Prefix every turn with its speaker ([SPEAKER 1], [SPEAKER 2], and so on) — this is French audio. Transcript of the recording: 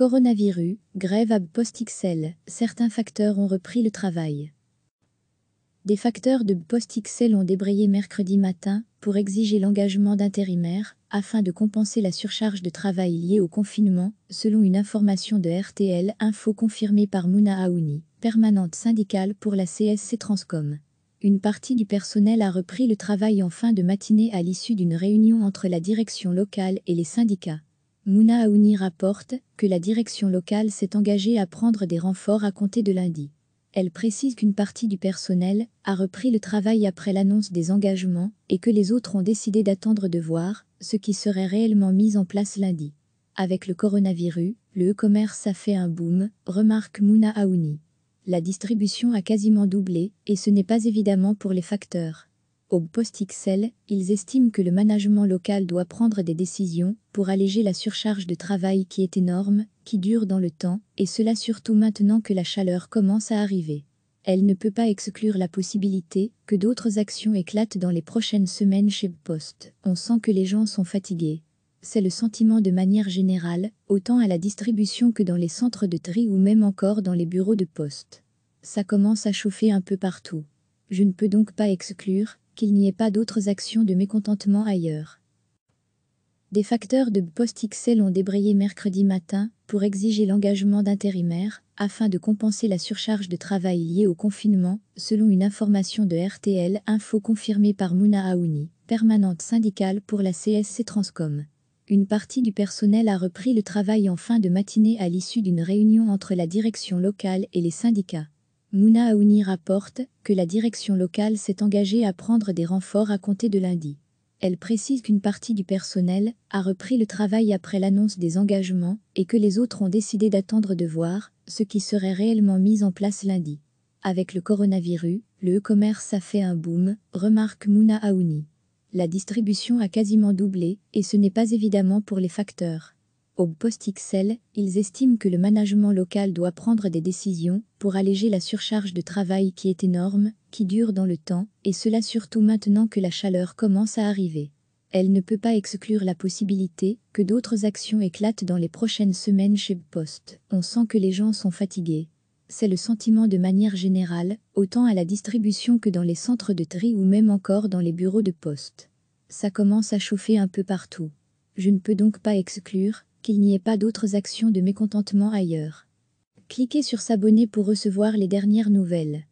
[SPEAKER 1] Coronavirus, grève à XL, certains facteurs ont repris le travail. Des facteurs de postixel ont débrayé mercredi matin pour exiger l'engagement d'intérimaires afin de compenser la surcharge de travail liée au confinement, selon une information de RTL Info confirmée par Mouna Aouni, permanente syndicale pour la CSC Transcom. Une partie du personnel a repris le travail en fin de matinée à l'issue d'une réunion entre la direction locale et les syndicats. Mouna Aouni rapporte que la direction locale s'est engagée à prendre des renforts à compter de lundi. Elle précise qu'une partie du personnel a repris le travail après l'annonce des engagements et que les autres ont décidé d'attendre de voir ce qui serait réellement mis en place lundi. Avec le coronavirus, le e-commerce a fait un boom, remarque Mouna Aouni. La distribution a quasiment doublé et ce n'est pas évidemment pour les facteurs. Au Postixel, ils estiment que le management local doit prendre des décisions pour alléger la surcharge de travail qui est énorme, qui dure dans le temps, et cela surtout maintenant que la chaleur commence à arriver. Elle ne peut pas exclure la possibilité que d'autres actions éclatent dans les prochaines semaines chez Post. On sent que les gens sont fatigués. C'est le sentiment de manière générale, autant à la distribution que dans les centres de tri ou même encore dans les bureaux de poste. Ça commence à chauffer un peu partout. Je ne peux donc pas exclure qu'il n'y ait pas d'autres actions de mécontentement ailleurs. Des facteurs de Post-XL ont débrayé mercredi matin pour exiger l'engagement d'intérimaires afin de compenser la surcharge de travail liée au confinement, selon une information de RTL Info confirmée par Mouna Aouni, permanente syndicale pour la CSC Transcom. Une partie du personnel a repris le travail en fin de matinée à l'issue d'une réunion entre la direction locale et les syndicats. Mouna Aouni rapporte que la direction locale s'est engagée à prendre des renforts à compter de lundi. Elle précise qu'une partie du personnel a repris le travail après l'annonce des engagements et que les autres ont décidé d'attendre de voir ce qui serait réellement mis en place lundi. Avec le coronavirus, le e-commerce a fait un boom, remarque Mouna Aouni. La distribution a quasiment doublé et ce n'est pas évidemment pour les facteurs. Au PostXL, ils estiment que le management local doit prendre des décisions pour alléger la surcharge de travail qui est énorme, qui dure dans le temps, et cela surtout maintenant que la chaleur commence à arriver. Elle ne peut pas exclure la possibilité que d'autres actions éclatent dans les prochaines semaines chez Post. On sent que les gens sont fatigués. C'est le sentiment de manière générale, autant à la distribution que dans les centres de tri ou même encore dans les bureaux de poste. Ça commence à chauffer un peu partout. Je ne peux donc pas exclure qu'il n'y ait pas d'autres actions de mécontentement ailleurs. Cliquez sur s'abonner pour recevoir les dernières nouvelles.